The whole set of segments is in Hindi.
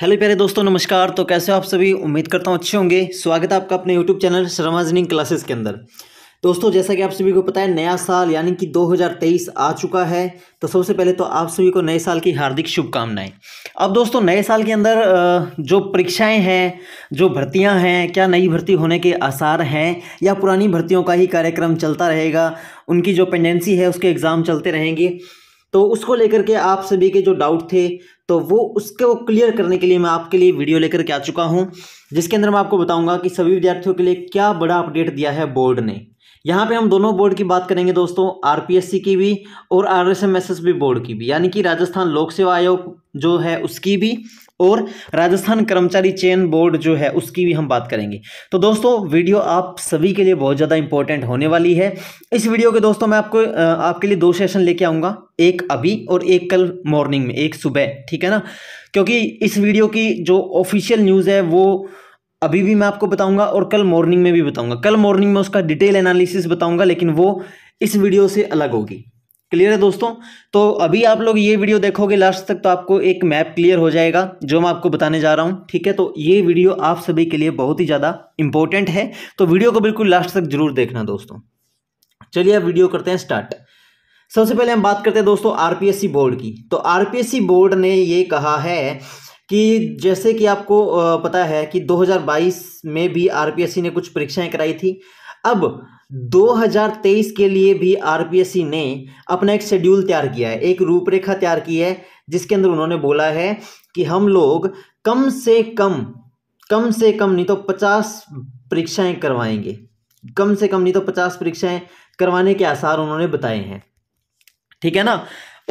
हेलो प्यारे दोस्तों नमस्कार तो कैसे हो आप सभी उम्मीद करता हूँ अच्छे होंगे स्वागत है आपका अपने यूट्यूब चैनल शर्मा क्लासेस के अंदर दोस्तों जैसा कि आप सभी को पता है नया साल यानी कि 2023 आ चुका है तो सबसे पहले तो आप सभी को नए साल की हार्दिक शुभकामनाएं अब दोस्तों नए साल के अंदर जो परीक्षाएं हैं जो भर्तियां हैं क्या नई भर्ती होने के आसार हैं या पुरानी भर्तियों का ही कार्यक्रम चलता रहेगा उनकी जो पेंडेंसी है उसके एग्ज़ाम चलते रहेंगे तो उसको लेकर के आप सभी के जो डाउट थे तो वो उसको क्लियर करने के लिए मैं आपके लिए वीडियो लेकर के आ चुका हूँ जिसके अंदर मैं आपको बताऊँगा कि सभी विद्यार्थियों के लिए क्या बड़ा अपडेट दिया है बोर्ड ने यहाँ पे हम दोनों बोर्ड की बात करेंगे दोस्तों आरपीएससी की भी और आरएसएमएसएसबी बोर्ड की भी यानी कि राजस्थान लोक सेवा आयोग जो है उसकी भी और राजस्थान कर्मचारी चयन बोर्ड जो है उसकी भी हम बात करेंगे तो दोस्तों वीडियो आप सभी के लिए बहुत ज़्यादा इंपॉर्टेंट होने वाली है इस वीडियो के दोस्तों मैं आपको आपके लिए दो सेशन लेके आऊँगा एक अभी और एक कल मॉर्निंग में एक सुबह ठीक है ना क्योंकि इस वीडियो की जो ऑफिशियल न्यूज़ है वो अभी भी मैं आपको बताऊंगा और कल मॉर्निंग में भी बताऊंगा कल मॉर्निंग में उसका डिटेल एनालिसिस बताऊंगा लेकिन वो इस वीडियो से अलग होगी क्लियर है दोस्तों तो अभी आप लोग ये वीडियो देखोगे लास्ट तक तो आपको एक मैप क्लियर हो जाएगा जो मैं आपको बताने जा रहा हूँ ठीक है तो ये वीडियो आप सभी के लिए बहुत ही ज़्यादा इंपॉर्टेंट है तो वीडियो को बिल्कुल लास्ट तक जरूर देखना दोस्तों चलिए अब वीडियो करते हैं स्टार्ट सबसे पहले हम बात करते हैं दोस्तों आरपीएससी बोर्ड की तो आरपीएससी बोर्ड ने ये कहा है कि जैसे कि आपको पता है कि 2022 में भी आर ने कुछ परीक्षाएं कराई थी अब 2023 के लिए भी आर ने अपना एक शेड्यूल तैयार किया है एक रूपरेखा तैयार की है जिसके अंदर उन्होंने बोला है कि हम लोग कम से कम कम से कम नहीं तो 50 परीक्षाएं करवाएंगे कम से कम नहीं तो 50 परीक्षाएं करवाने के आसार उन्होंने बताए हैं ठीक है ना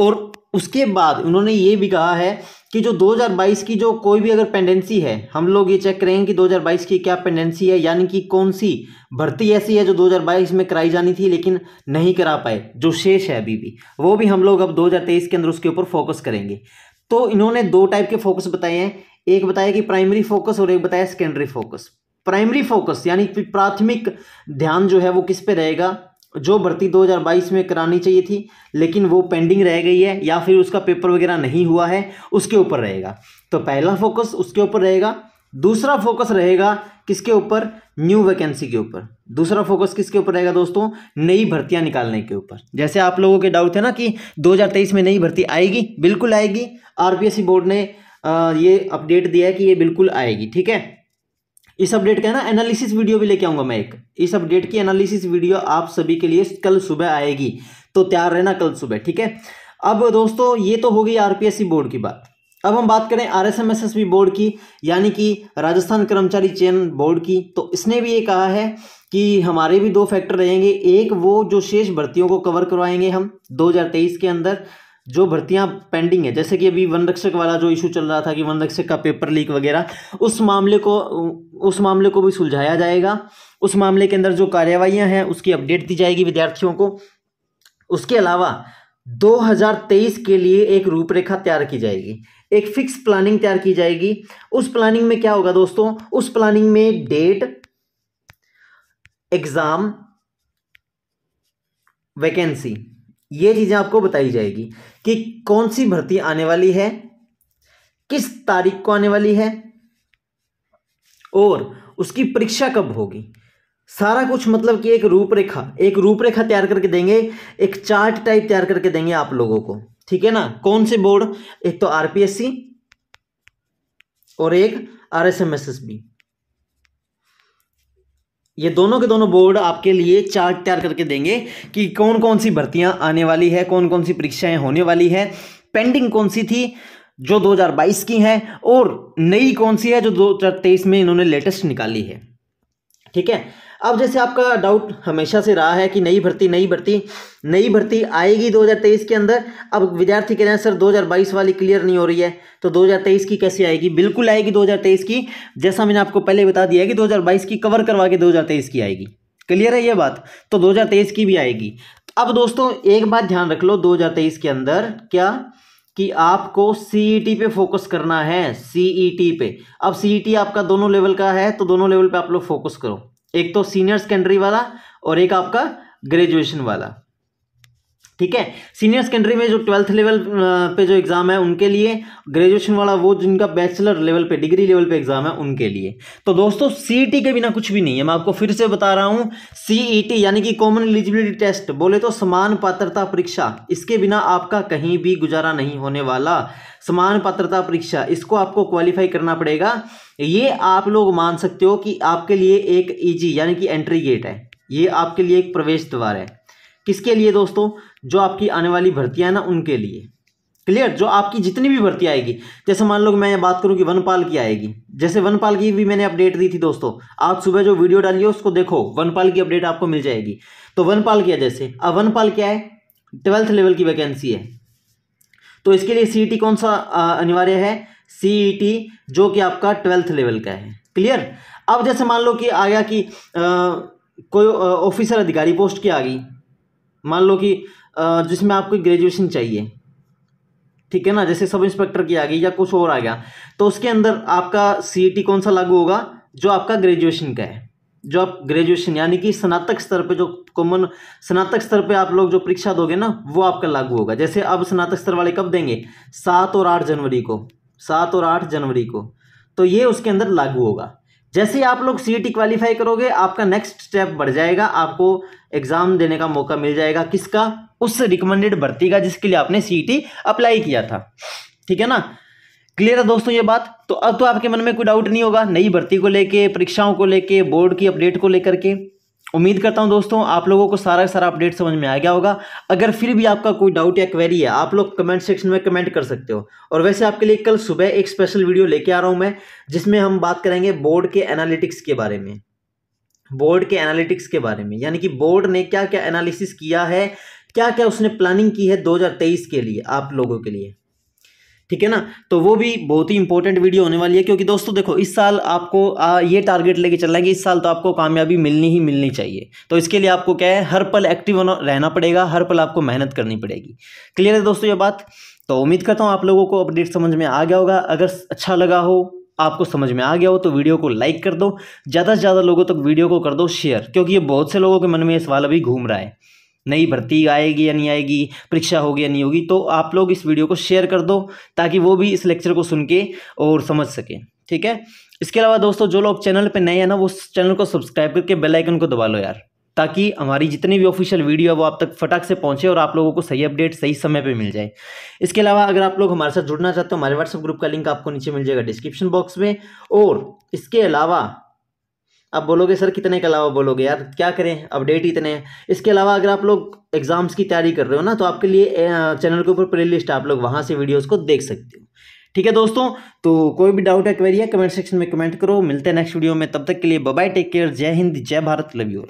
और उसके बाद उन्होंने ये भी कहा है कि जो 2022 की जो कोई भी अगर पेंडेंसी है हम लोग ये चेक करेंगे कि 2022 की क्या पेंडेंसी है यानी कि कौन सी भर्ती ऐसी है जो 2022 में कराई जानी थी लेकिन नहीं करा पाए जो शेष है अभी भी वो भी हम लोग अब 2023 के अंदर उसके ऊपर फोकस करेंगे तो इन्होंने दो टाइप के फोकस बताए हैं एक बताया कि प्राइमरी फोकस और एक बताया सेकेंडरी फोकस प्राइमरी फोकस यानी प्राथमिक ध्यान जो है वो किस पे रहेगा जो भर्ती 2022 में करानी चाहिए थी लेकिन वो पेंडिंग रह गई है या फिर उसका पेपर वगैरह नहीं हुआ है उसके ऊपर रहेगा तो पहला फोकस उसके ऊपर रहेगा दूसरा फोकस रहेगा किसके ऊपर न्यू वैकेंसी के ऊपर दूसरा फोकस किसके ऊपर रहेगा दोस्तों नई भर्तियां निकालने के ऊपर जैसे आप लोगों के डाउट है ना कि 2023 में नई भर्ती आएगी बिल्कुल आएगी आरपीएससी बोर्ड ने ये अपडेट दिया है कि ये बिल्कुल आएगी ठीक है इस अपडेट का ना एनालिसिस वीडियो भी लेके आऊंगा मैं एक इस अपडेट की एनालिसिस वीडियो आप सभी के लिए कल सुबह आएगी तो तैयार रहना कल सुबह ठीक है अब दोस्तों ये तो होगी आरपीएससी बोर्ड की बात अब हम बात करें आर एस बोर्ड की यानी कि राजस्थान कर्मचारी चयन बोर्ड की तो इसने भी ये कहा है कि हमारे भी दो फैक्टर रहेंगे एक वो जो शेष भर्तियों को कवर करवाएंगे हम 2023 के अंदर जो भर्तियां पेंडिंग है जैसे कि अभी वन रक्षक वाला जो इशू चल रहा था कि वन रक्षक का पेपर लीक वगैरह उस मामले को उस मामले को भी सुलझाया जाएगा उस मामले के अंदर जो कार्यवाहियां हैं उसकी अपडेट दी जाएगी विद्यार्थियों को उसके अलावा 2023 के लिए एक रूपरेखा तैयार की जाएगी एक फिक्स प्लानिंग तैयार की जाएगी उस प्लानिंग में क्या होगा दोस्तों उस प्लानिंग में डेट एग्जाम वैकेंसी ये चीज़ें आपको बताई जाएगी कि कौन सी भर्ती आने वाली है किस तारीख को आने वाली है और उसकी परीक्षा कब होगी सारा कुछ मतलब कि एक रूपरेखा एक रूपरेखा तैयार करके देंगे एक चार्ट टाइप तैयार करके देंगे आप लोगों को ठीक है ना कौन से बोर्ड एक तो आरपीएससी और एक R S M S S B ये दोनों के दोनों बोर्ड आपके लिए चार्ट तैयार करके देंगे कि कौन कौन सी भर्तियां आने वाली है कौन कौन सी परीक्षाएं होने वाली है पेंडिंग कौन सी थी जो 2022 की है और नई कौन सी है जो 2023 में इन्होंने लेटेस्ट निकाली है ठीक है अब जैसे आपका डाउट हमेशा से रहा है कि नई भर्ती नई भर्ती नई भर्ती आएगी 2023 के अंदर अब विद्यार्थी कह रहे हैं सर 2022 वाली क्लियर नहीं हो रही है तो 2023 की कैसे आएगी बिल्कुल आएगी 2023 की जैसा मैंने आपको पहले बता दिया है कि 2022 की कवर करवा के 2023 की आएगी क्लियर है ये बात तो दो की भी आएगी अब दोस्तों एक बात ध्यान रख लो दो के अंदर क्या कि आपको टी e पे फोकस करना है टी e पे अब टी e आपका दोनों लेवल का है तो दोनों लेवल पे आप लोग फोकस करो एक तो सीनियर सेकेंडरी वाला और एक आपका ग्रेजुएशन वाला ठीक है सीनियर सेकेंडरी में जो ट्वेल्थ लेवल पे जो एग्ज़ाम है उनके लिए ग्रेजुएशन वाला वो जिनका बैचलर लेवल पे डिग्री लेवल पे एग्ज़ाम है उनके लिए तो दोस्तों सीईटी e के बिना कुछ भी नहीं है मैं आपको फिर से बता रहा हूँ सीईटी e यानी कि कॉमन एलिजिबिलिटी टेस्ट बोले तो समान पात्रता परीक्षा इसके बिना आपका कहीं भी गुजारा नहीं होने वाला समान पात्रता परीक्षा इसको आपको क्वालिफाई करना पड़ेगा ये आप लोग मान सकते हो कि आपके लिए एक ईजी e यानी कि एंट्री गेट है ये आपके लिए एक प्रवेश द्वार है किसके लिए दोस्तों जो आपकी आने वाली भर्तियाँ ना उनके लिए क्लियर जो आपकी जितनी भी भर्ती आएगी जैसे मान लो कि मैं बात करूँ कि वनपाल की आएगी जैसे वनपाल की भी मैंने अपडेट दी थी दोस्तों आज सुबह जो वीडियो डाली है उसको देखो वनपाल की अपडेट आपको मिल जाएगी तो वनपाल क्या जैसे अब वनपाल क्या है ट्वेल्थ लेवल की वैकेंसी है तो इसके लिए सी e कौन सा अनिवार्य है सी e जो कि आपका ट्वेल्थ लेवल का है क्लियर अब जैसे मान लो कि आ गया कि आ, कोई ऑफिसर अधिकारी पोस्ट की आ गई मान लो कि जिसमें आपको ग्रेजुएशन चाहिए ठीक है ना जैसे सब इंस्पेक्टर की आ गई या कुछ और आ गया तो उसके अंदर आपका सी e कौन सा लागू होगा जो आपका ग्रेजुएशन का है जो आप ग्रेजुएशन यानी कि स्नातक स्तर पे जो कॉमन स्नातक स्तर पे आप लोग जो परीक्षा दोगे ना वो आपका लागू होगा जैसे अब स्नातक स्तर वाले कब देंगे सात और आठ जनवरी को सात और आठ जनवरी को तो ये उसके अंदर लागू होगा जैसे ही आप लोग सी क्वालिफाई e करोगे आपका नेक्स्ट स्टेप बढ़ जाएगा आपको एग्ज़ाम देने का मौका मिल जाएगा किसका उस रिकमेंडेड भर्ती का जिसके लिए आपने सी अप्लाई e किया था ठीक है ना क्लियर है दोस्तों ये बात तो अब तो आपके मन में कोई डाउट नहीं होगा नई भर्ती को लेके परीक्षाओं को लेके बोर्ड की अपडेट को लेकर के उम्मीद करता हूं दोस्तों आप लोगों को सारा सारा अपडेट समझ में आ गया होगा अगर फिर भी आपका कोई डाउट या क्वेरी है आप लोग कमेंट सेक्शन में कमेंट कर सकते हो और वैसे आपके लिए कल सुबह एक स्पेशल वीडियो लेके आ रहा हूं मैं जिसमें हम बात करेंगे बोर्ड के एनालिटिक्स के बारे में बोर्ड के एनालिटिक्स के बारे में यानी कि बोर्ड ने क्या क्या एनालिसिस किया है क्या क्या उसने प्लानिंग की है दो के लिए आप लोगों के लिए ठीक है ना तो वो भी बहुत ही इंपॉर्टेंट वीडियो होने वाली है क्योंकि दोस्तों देखो इस साल आपको आ, ये टारगेट लेके चलना है कि इस साल तो आपको कामयाबी मिलनी ही मिलनी चाहिए तो इसके लिए आपको क्या है हर पल एक्टिव रहना पड़ेगा हर पल आपको मेहनत करनी पड़ेगी क्लियर है दोस्तों ये बात तो उम्मीद करता हूँ आप लोगों को अपडेट समझ में आ गया होगा अगर अच्छा लगा हो आपको समझ में आ गया हो तो वीडियो को लाइक कर दो ज़्यादा से ज़्यादा लोगों तक वीडियो को कर दो शेयर क्योंकि ये बहुत से लोगों के मन में ये सवाल अभी घूम रहा है नई भर्ती आएगी या नहीं आएगी परीक्षा होगी या नहीं होगी तो आप लोग इस वीडियो को शेयर कर दो ताकि वो भी इस लेक्चर को सुन के और समझ सकें ठीक है इसके अलावा दोस्तों जो लोग चैनल पे नए हैं ना वो चैनल को सब्सक्राइब करके बेल आइकन को दबा लो यार ताकि हमारी जितनी भी ऑफिशियल वीडियो है वो आप तक फटाक से पहुंचे और आप लोगों को सही अपडेट सही समय पे मिल जाए इसके अलावा अगर आप लोग हमारे साथ जुड़ना चाहते हो हमारे व्हाट्सएप ग्रुप का लिंक आपको नीचे मिल जाएगा डिस्क्रिप्शन बॉक्स में और इसके अलावा आप बोलोगे सर कितने के अलावा बोलोगे यार क्या करें अपडेट इतने हैं इसके अलावा अगर आप लोग एग्ज़ाम्स की तैयारी कर रहे हो ना तो आपके लिए चैनल के ऊपर प्ले लिस्ट आप लोग वहाँ से वीडियोज़ को देख सकते हो ठीक है दोस्तों तो कोई भी डाउट है क्वेरी है कमेंट सेक्शन में कमेंट करो मिलते हैं नेक्स्ट वीडियो में तब तक के लिए बाय टेक केयर जय हिंद जय भारत लव यू